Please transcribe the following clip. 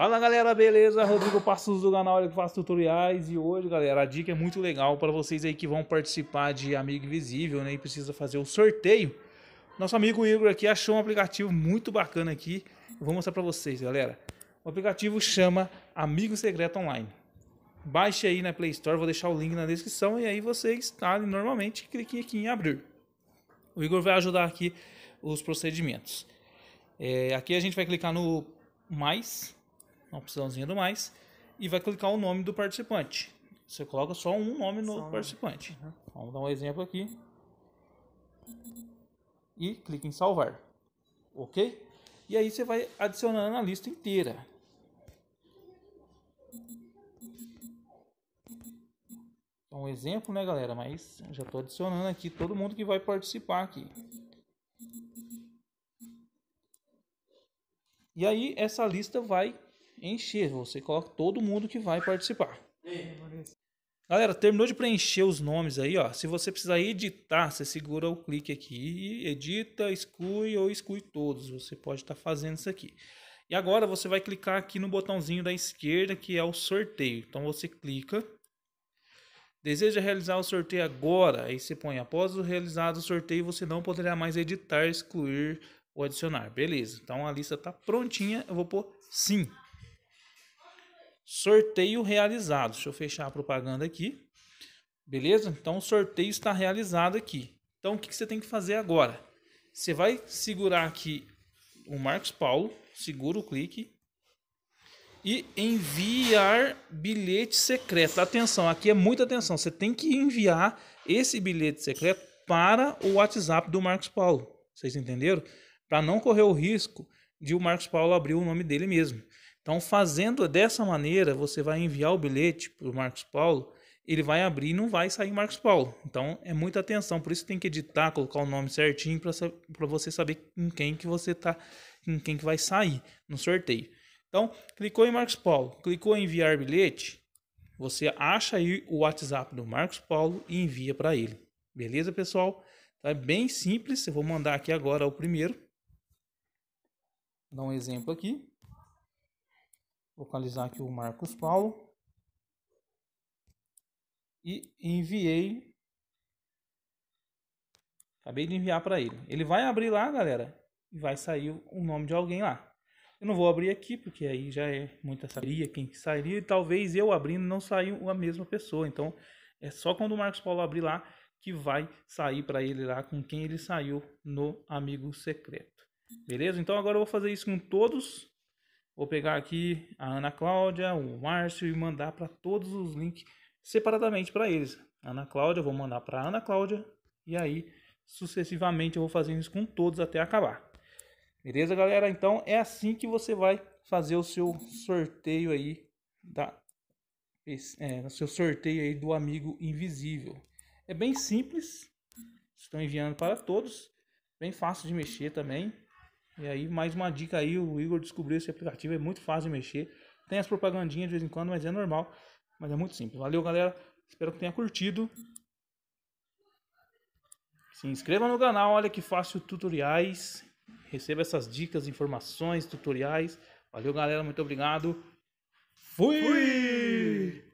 Fala galera, beleza? Rodrigo Passos do canal Olha que faz tutoriais e hoje, galera, a dica é muito legal para vocês aí que vão participar de Amigo Invisível, né, e precisa fazer o sorteio. Nosso amigo Igor aqui achou um aplicativo muito bacana aqui, Eu vou mostrar para vocês, galera. O aplicativo chama Amigo Secreto Online. Baixe aí na Play Store, vou deixar o link na descrição e aí você instale normalmente clique aqui em abrir. O Igor vai ajudar aqui os procedimentos. É, aqui a gente vai clicar no mais uma opçãozinha do mais, e vai clicar o nome do participante. Você coloca só um nome no participante. Nome. Uhum. Vamos dar um exemplo aqui. E clica em salvar. Ok? E aí você vai adicionando a lista inteira. um exemplo, né, galera? Mas já estou adicionando aqui todo mundo que vai participar aqui. E aí essa lista vai encher. Você coloca todo mundo que vai participar. É. Galera, terminou de preencher os nomes aí, ó. Se você precisar editar, você segura o clique aqui e edita, exclui ou exclui todos. Você pode estar tá fazendo isso aqui. E agora você vai clicar aqui no botãozinho da esquerda que é o sorteio. Então você clica. Deseja realizar o sorteio agora? Aí você põe após o realizado o sorteio, você não poderá mais editar, excluir ou adicionar. Beleza. Então a lista está prontinha. Eu vou pôr sim. Sorteio realizado. Deixa eu fechar a propaganda aqui. Beleza? Então o sorteio está realizado aqui. Então o que, que você tem que fazer agora? Você vai segurar aqui o Marcos Paulo, segura o clique e enviar bilhete secreto. Atenção, aqui é muita atenção. Você tem que enviar esse bilhete secreto para o WhatsApp do Marcos Paulo. Vocês entenderam? Para não correr o risco de o Marcos Paulo abrir o nome dele mesmo. Então, fazendo dessa maneira, você vai enviar o bilhete para o Marcos Paulo, ele vai abrir e não vai sair Marcos Paulo. Então, é muita atenção. Por isso tem que editar, colocar o nome certinho para você saber em quem que você tá, em quem que vai sair no sorteio. Então, clicou em Marcos Paulo, clicou em enviar bilhete, você acha aí o WhatsApp do Marcos Paulo e envia para ele. Beleza, pessoal? Então, é bem simples. Eu vou mandar aqui agora o primeiro. Vou dar um exemplo aqui localizar aqui o Marcos Paulo e enviei. Acabei de enviar para ele. Ele vai abrir lá, galera, e vai sair o nome de alguém lá. Eu não vou abrir aqui, porque aí já é muita sabia quem que sairia. E talvez eu abrindo não saiu a mesma pessoa. Então, é só quando o Marcos Paulo abrir lá que vai sair para ele lá com quem ele saiu no Amigo Secreto. Beleza? Então, agora eu vou fazer isso com todos Vou pegar aqui a Ana Cláudia, o Márcio e mandar para todos os links separadamente para eles. Ana Cláudia, vou mandar para Ana Cláudia e aí sucessivamente eu vou fazendo isso com todos até acabar. Beleza, galera? Então é assim que você vai fazer o seu sorteio aí da é, seu sorteio aí do amigo invisível. É bem simples. Estou enviando para todos. Bem fácil de mexer também. E aí, mais uma dica aí, o Igor descobriu esse aplicativo, é muito fácil de mexer. Tem as propagandinhas de vez em quando, mas é normal. Mas é muito simples. Valeu, galera. Espero que tenha curtido. Se inscreva no canal, olha que fácil tutoriais. Receba essas dicas, informações, tutoriais. Valeu, galera. Muito obrigado. Fui! Fui!